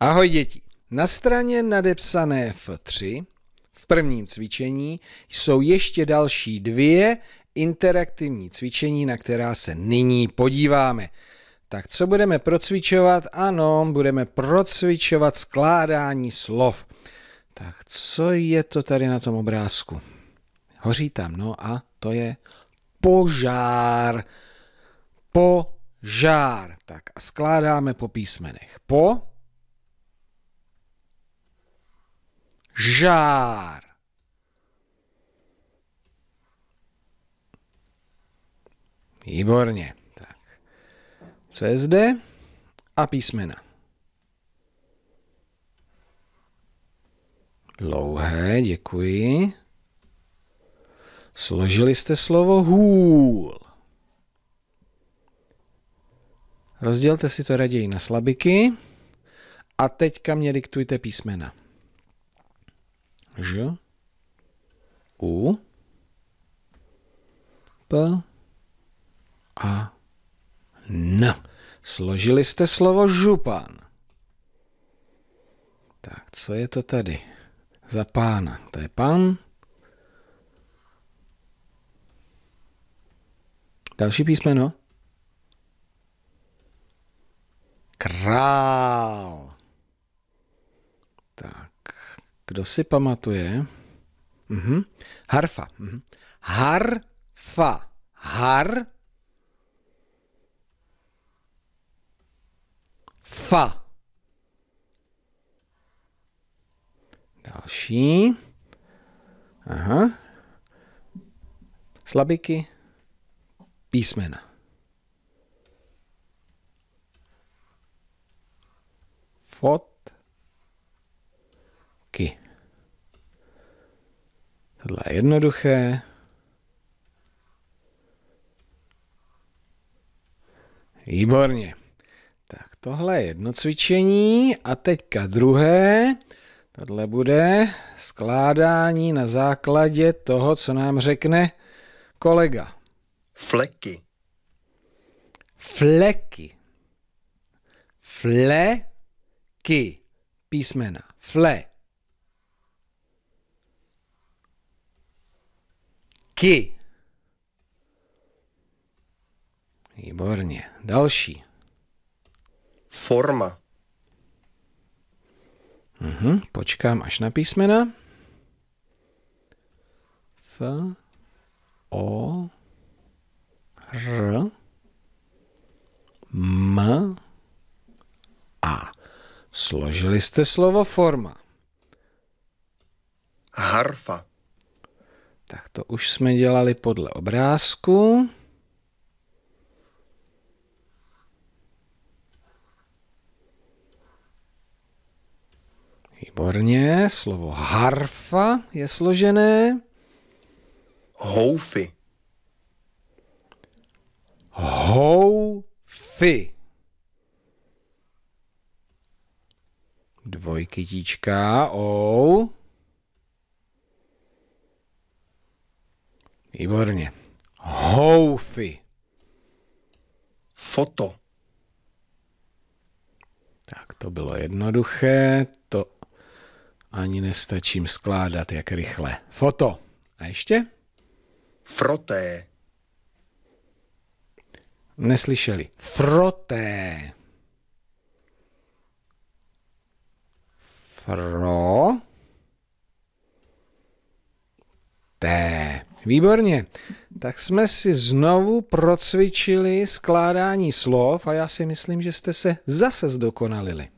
Ahoj děti! Na straně nadepsané F3 v prvním cvičení jsou ještě další dvě interaktivní cvičení, na která se nyní podíváme. Tak co budeme procvičovat? Ano, budeme procvičovat skládání slov. Tak co je to tady na tom obrázku? Hoří tam, no a to je požár. Požár. Tak a skládáme po písmenech. Po žár. Výborně. Tak. Co je zde? A písmena. Dlouhé, děkuji. Složili jste slovo hůl. Rozdělte si to raději na slabiky. A teďka mě diktujte písmena. Ž, U, P a N. Složili jste slovo župan. Tak, co je to tady za pána? To je pan. Další písmeno. Král. Kdo si pamatuje? Mhm. Harfa. Mhm. Harfa. Har. Fa. Další. Aha. Slabiky. Písmena. Fot taky. Tohle je jednoduché. Výborně. Tak tohle je jedno cvičení a teďka druhé. Tohle bude skládání na základě toho, co nám řekne kolega. Fleky. Fleky. Fleky. Písmena. Fle. Ky. Výborně. Další. Forma. Mhm, počkám až na písmena. F, O, R, M, A. Složili jste slovo forma. Harfa. Tak to už jsme dělali podle obrázku. Výborně, slovo harfa je složené. Houfy. Houfy. tíčka, ou. Výborně. Houfy. Foto. Tak to bylo jednoduché, to ani nestačím skládat, jak rychle. Foto. A ještě? Froté. Neslyšeli. Froté. Fro. Té. Výborně. Tak jsme si znovu procvičili skládání slov a já si myslím, že jste se zase zdokonalili.